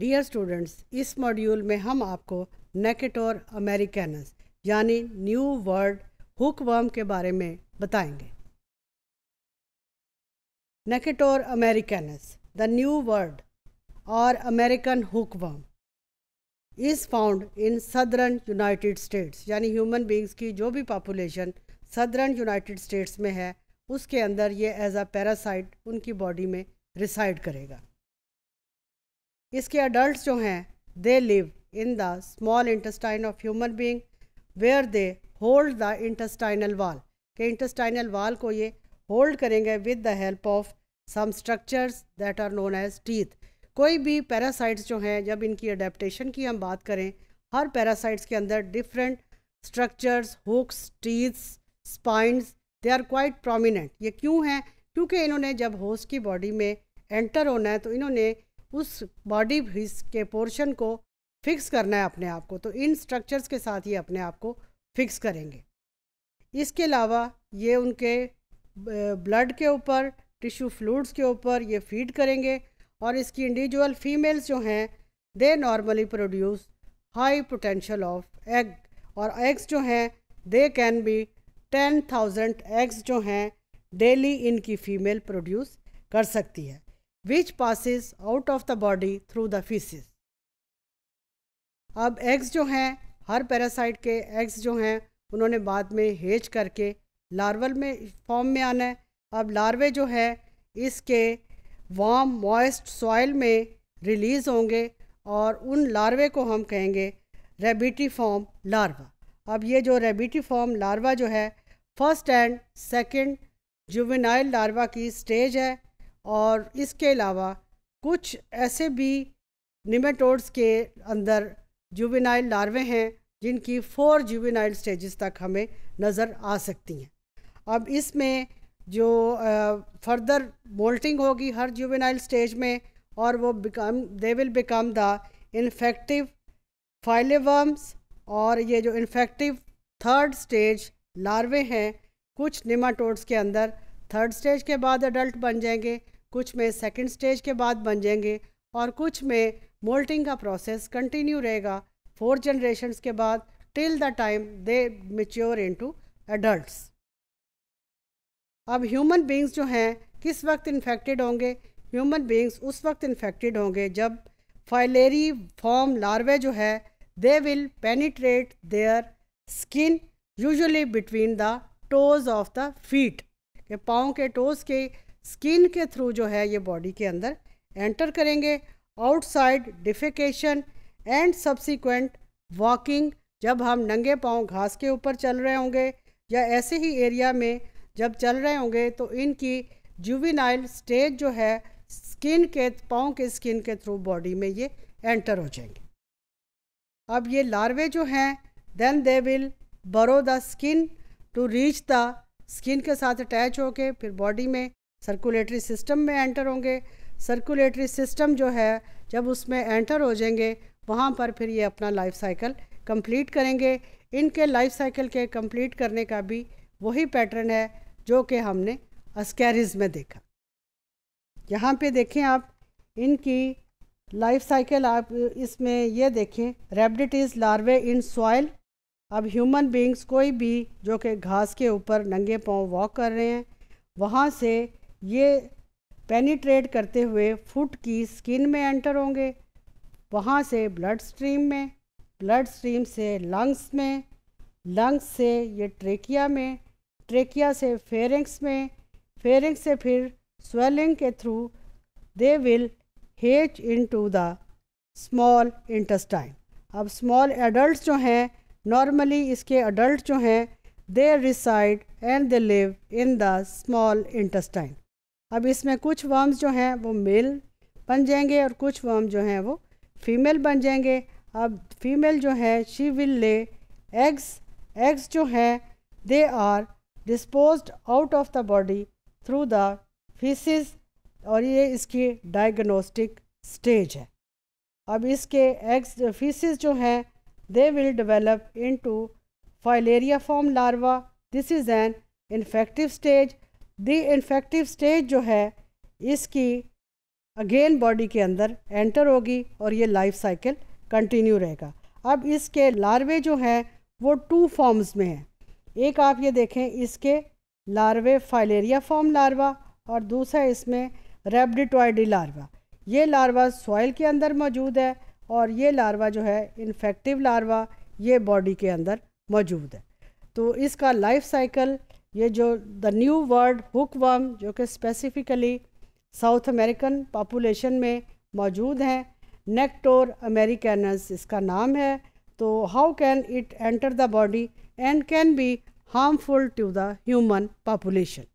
dear students इस module में हम आपको नेकेटोर अमेरिकनस यानी न्यू वर्ड हुक वर्म के बारे में बताएंगे Necator americanus the new world और American hook worm is found in southern United States यानी ह्यूमन बींग्स की जो भी पॉपुलेशन सदरन यूनाइटेड स्टेट्स में है उसके अंदर ये एज अ पैरासाइट उनकी बॉडी में रिसाइड करेगा इसके अडल्ट जो हैं they live in the small intestine of human being where they hold the intestinal wall के इंटस्टाइनल वाल को ये होल्ड करेंगे with the help of some structures that are known as teeth कोई भी पैरासाइट्स जो हैं जब इनकी अडेप्टशन की हम बात करें हर पैरासाइट्स के अंदर different structures hooks teeths spines they are quite prominent ये क्यों हैं क्योंकि इन्होंने जब होस्ट की बॉडी में एंटर होना है तो इन्होंने उस बॉडी हिस्स के पोर्शन को फिक्स करना है अपने आप को तो इन स्ट्रक्चर्स के साथ ही अपने आप को फिक्स करेंगे इसके अलावा ये उनके ब्लड के ऊपर टिश्यू फ्लूड्स के ऊपर ये फीड करेंगे और इसकी इंडिविजुअल फीमेल्स जो हैं they normally produce high potential of egg और एग्स जो हैं they can be ten thousand eggs जो हैं डेली इनकी फ़ीमेल प्रोड्यूस कर सकती है which passes out of the body through the feces अब eggs जो हैं हर पैरासाइट के एग्स जो हैं उन्होंने बाद में हेज करके लार्वल में फॉर्म में आना है अब लार्वे जो है इसके वार्म मॉइस्ट सॉइल में रिलीज़ होंगे और उन लार्वे को हम कहेंगे रेबिटी फॉर्म लार्वा अब ये जो रेबिटी फॉर्म लार्वा जो है first and second juvenile larva की स्टेज है और इसके अलावा कुछ ऐसे भी निमेटोड्स के अंदर जुबिनाइल लार्वे हैं जिनकी फोर जुबिनाइल स्टेजेस तक हमें नज़र आ सकती हैं अब इसमें जो फर्दर मोल्टिंग होगी हर जुबिनाइल स्टेज में और वो become they will become the infective filariforms और ये जो इन्फेक्टिव थर्ड स्टेज लार्वे हैं कुछ निमाटोड्स के अंदर थर्ड स्टेज के बाद अडल्ट बन जाएंगे कुछ में सेकंड स्टेज के बाद बन जाएंगे और कुछ में मोल्टिंग का प्रोसेस कंटिन्यू रहेगा फोर जनरेशन के बाद till the time they mature into adults अब ह्यूमन बींग्स जो हैं किस वक्त इन्फेक्टेड होंगे ह्यूमन बींग्स उस वक्त इन्फेक्टेड होंगे जब फाइलेरी फॉर्म लार्वे जो है they will penetrate their skin usually between the toes of the feet के पाँव के टोज़ के स्किन के थ्रू जो है ये बॉडी के अंदर एंटर करेंगे outside defecation and subsequent walking जब हम नंगे पाँव घास के ऊपर चल रहे होंगे या ऐसे ही एरिया में जब चल रहे होंगे तो इनकी जुविनाइल स्टेज जो है स्किन के पाँव के स्किन के थ्रू बॉडी में ये एंटर हो जाएंगे अब ये लार्वे जो हैं then they will burrow the skin to reach the skin के साथ अटैच होके फिर बॉडी में सर्कुलेटरी सिस्टम में एंटर होंगे सर्कुलेटरी सिस्टम जो है जब उसमें एंटर हो जाएंगे वहाँ पर फिर ये अपना लाइफ साइकिल कंप्लीट करेंगे इनके लाइफ साइकिल के कंप्लीट करने का भी वही पैटर्न है जो कि हमने अस्कैरिज में देखा यहाँ पे देखें आप इनकी लाइफ साइकिल आप इसमें ये देखें रेबडिटीज़ लार्वे इन सॉयल अब ह्यूमन बींग्स कोई भी जो कि घास के ऊपर नंगे पाँव वॉक कर रहे हैं वहाँ से ये पेनिट्रेट करते हुए फुट की स्किन में एंटर होंगे वहाँ से ब्लड स्ट्रीम में ब्लड स्ट्रीम से लंग्स में लंग्स से ये ट्रेकिया में ट्रेकिया से फेरेंक्स में फेरेंक्स से फिर स्वेलिंग के through they will hatch into the small intestine अब स्मॉल एडल्ट जो हैं नॉर्मली इसके अडल्ट जो हैं they reside and they live in the small intestine अब इसमें कुछ वर्म्स जो हैं वो मेल बन जाएंगे और कुछ वर्म जो हैं वो फीमेल बन जाएंगे अब फीमेल जो है she will lay eggs eggs जो हैं they are dispose out of the body through the feces और ये इसकी डायग्नोस्टिक स्टेज है अब इसके एग्स फीसिस जो हैं they will develop into filaria form larva this is an infective stage the infective stage जो है इसकी अगेन बॉडी के अंदर एंटर होगी और ये लाइफ साइकिल कंटिन्यू रहेगा अब इसके लार्वे जो हैं वो टू फॉर्म्स में हैं एक आप ये देखें इसके लार्वे फाइलेरिया फॉर्म लार्वा और दूसरा इसमें रेबडिटॉयडी लार्वा ये लार्वा सॉइल के अंदर मौजूद है और ये लार्वा जो है इन्फेक्टिव लार्वा ये बॉडी के अंदर मौजूद है तो इसका लाइफ साइकिल ये जो the new world hook worm जो कि स्पेसिफ़िकली साउथ अमेरिकन पापोलेशन में मौजूद हैं नेक्टोर अमेरिकनस इसका नाम है तो how can it enter the body and can be harmful to the human population